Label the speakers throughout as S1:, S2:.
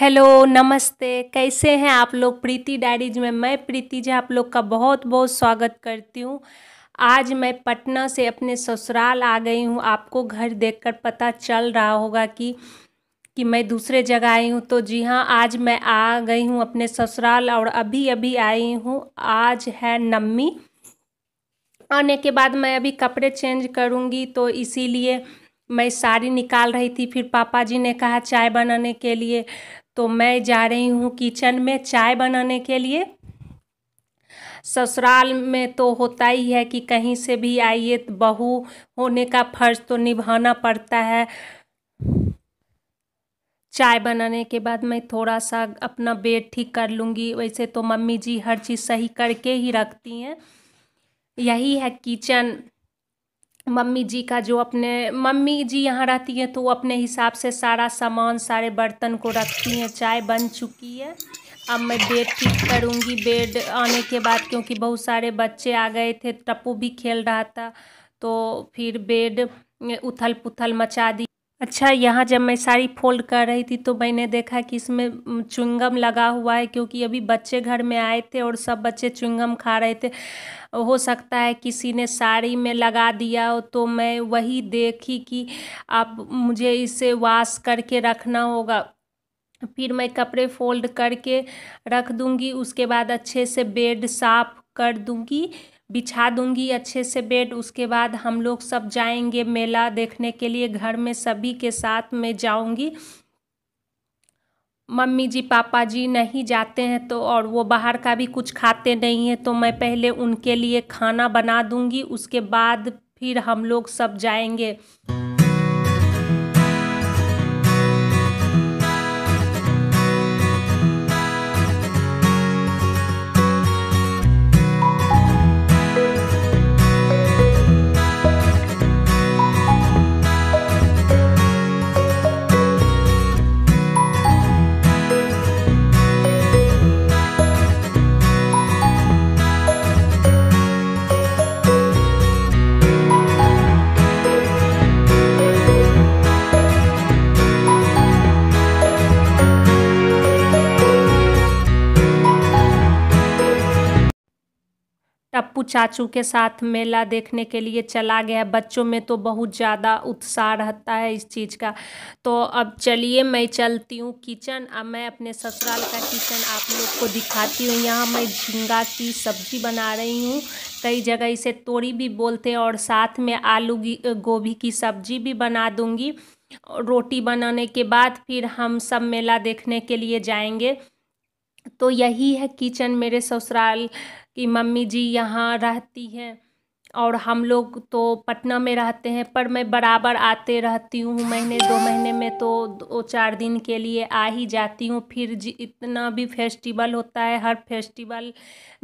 S1: hello नमस्ते कैसे हैं आप लोग प्रीति डायरीज में मैं प्रीति जी आप लोग का बहुत बहुत स्वागत करती हूँ आज मैं पटना से अपने ससुराल आ गई हूँ आपको घर देखकर पता चल रहा होगा कि कि मैं दूसरे जगह आई हूँ तो जी हाँ आज मैं आ गई हूँ अपने ससुराल और अभी अभी आई हूँ आज है नम्मी आने के बाद मैं अभी कपड़े चेंज करूँगी तो इसीलिए मैं साड़ी निकाल रही थी फिर पापा जी ने कहा चाय बनाने के लिए तो मैं जा रही हूँ किचन में चाय बनाने के लिए ससुराल में तो होता ही है कि कहीं से भी आइए तो बहू होने का फर्ज तो निभाना पड़ता है चाय बनाने के बाद मैं थोड़ा सा अपना बेड ठीक कर लूँगी वैसे तो मम्मी जी हर चीज़ सही करके ही रखती हैं यही है किचन मम्मी जी का जो अपने मम्मी जी यहाँ रहती हैं तो वो अपने हिसाब से सारा सामान सारे बर्तन को रखती हैं चाय बन चुकी है अब मैं बेड ठीक करूँगी बेड आने के बाद क्योंकि बहुत सारे बच्चे आ गए थे टप्पू भी खेल रहा था तो फिर बेड उथल पुथल मचा दी अच्छा यहाँ जब मैं साड़ी फोल्ड कर रही थी तो मैंने देखा कि इसमें चुंगम लगा हुआ है क्योंकि अभी बच्चे घर में आए थे और सब बच्चे चुंगम खा रहे थे हो सकता है किसी ने साड़ी में लगा दिया हो तो मैं वही देखी कि आप मुझे इसे वॉश करके रखना होगा फिर मैं कपड़े फोल्ड करके रख दूँगी उसके बाद अच्छे से बेड साफ़ कर दूँगी बिछा दूंगी अच्छे से बेड उसके बाद हम लोग सब जाएंगे मेला देखने के लिए घर में सभी के साथ में जाऊंगी मम्मी जी पापा जी नहीं जाते हैं तो और वो बाहर का भी कुछ खाते नहीं हैं तो मैं पहले उनके लिए खाना बना दूंगी उसके बाद फिर हम लोग सब जाएंगे टप्पू चाचू के साथ मेला देखने के लिए चला गया बच्चों में तो बहुत ज़्यादा उत्साह रहता है इस चीज़ का तो अब चलिए मैं चलती हूँ किचन अब मैं अपने ससुराल का किचन आप लोग को दिखाती हूँ यहाँ मैं झींगा की सब्जी बना रही हूँ कई जगह इसे तोरी भी बोलते हैं और साथ में आलू गोभी की सब्जी भी बना दूँगी रोटी बनाने के बाद फिर हम सब मेला देखने के लिए जाएंगे तो यही है किचन मेरे ससुराल कि मम्मी जी यहाँ रहती हैं और हम लोग तो पटना में रहते हैं पर मैं बराबर आते रहती हूँ महीने दो महीने में तो दो चार दिन के लिए आ ही जाती हूँ फिर जी इतना भी फेस्टिवल होता है हर फेस्टिवल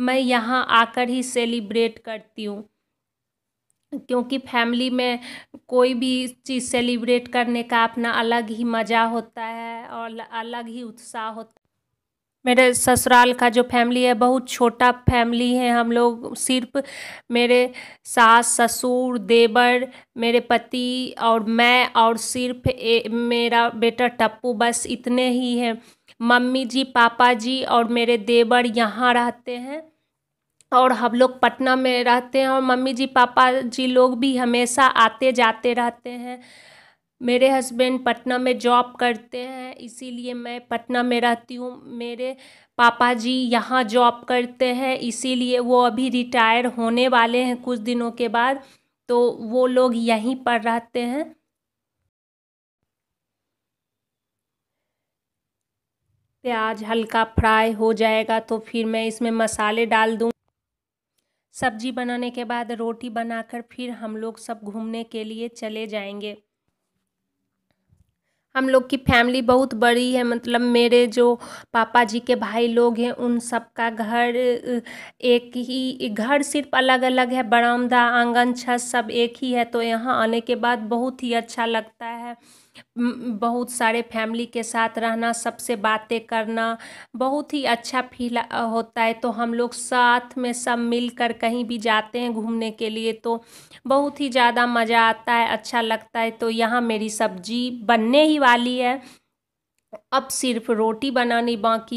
S1: मैं यहाँ आकर ही सेलिब्रेट करती हूँ क्योंकि फैमिली में कोई भी चीज़ सेलिब्रेट करने का अपना अलग ही मज़ा होता है और अलग ही उत्साह होता है मेरे ससुराल का जो फैमिली है बहुत छोटा फैमिली है हम लोग सिर्फ मेरे सास ससुर देवर मेरे पति और मैं और सिर्फ ए, मेरा बेटा टप्पू बस इतने ही हैं मम्मी जी पापा जी और मेरे देवर यहाँ रहते हैं और हम लोग पटना में रहते हैं और मम्मी जी पापा जी लोग भी हमेशा आते जाते रहते हैं मेरे हस्बैंड पटना में जॉब करते हैं इसीलिए मैं पटना में रहती हूँ मेरे पापा जी यहाँ जॉब करते हैं इसीलिए वो अभी रिटायर होने वाले हैं कुछ दिनों के बाद तो वो लोग यहीं पर रहते हैं प्याज हल्का फ्राई हो जाएगा तो फिर मैं इसमें मसाले डाल दूँ सब्जी बनाने के बाद रोटी बनाकर फिर हम लोग सब घूमने के लिए चले जाएंगे हम लोग की फैमिली बहुत बड़ी है मतलब मेरे जो पापा जी के भाई लोग हैं उन सबका घर एक ही घर सिर्फ अलग अलग है बरामदा आंगन छत सब एक ही है तो यहाँ आने के बाद बहुत ही अच्छा लगता है बहुत सारे फैमिली के साथ रहना सबसे बातें करना बहुत ही अच्छा फील होता है तो हम लोग साथ में सब मिलकर कहीं भी जाते हैं घूमने के लिए तो बहुत ही ज़्यादा मज़ा आता है अच्छा लगता है तो यहाँ मेरी सब्जी बनने ही वाली है अब सिर्फ रोटी बनानी बाकी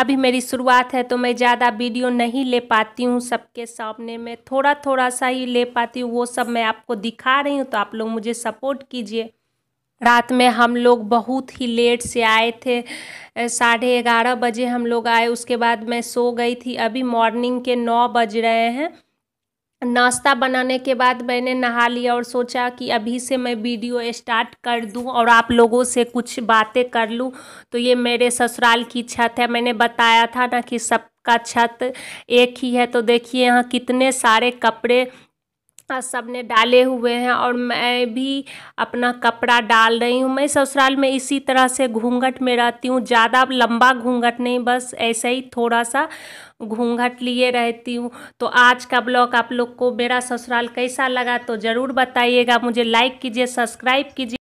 S1: अभी मेरी शुरुआत है तो मैं ज़्यादा वीडियो नहीं ले पाती हूँ सबके सामने में थोड़ा थोड़ा सा ही ले पाती हूँ वो सब मैं आपको दिखा रही हूँ तो आप लोग मुझे सपोर्ट कीजिए रात में हम लोग बहुत ही लेट से आए थे साढ़े ग्यारह बजे हम लोग आए उसके बाद मैं सो गई थी अभी मॉर्निंग के नौ बज रहे हैं नाश्ता बनाने के बाद मैंने नहा लिया और सोचा कि अभी से मैं वीडियो स्टार्ट कर दूं और आप लोगों से कुछ बातें कर लूं तो ये मेरे ससुराल की छत है मैंने बताया था ना कि सबका छत एक ही है तो देखिए यहाँ कितने सारे कपड़े सबने डाले हुए हैं और मैं भी अपना कपड़ा डाल रही हूँ मैं ससुराल में इसी तरह से घूंघट में रहती हूँ ज़्यादा लंबा घूंघट नहीं बस ऐसे ही थोड़ा सा घूंघट लिए रहती हूँ तो आज का ब्लॉग आप लोग को मेरा ससुराल कैसा लगा तो ज़रूर बताइएगा मुझे लाइक कीजिए सब्सक्राइब कीजिए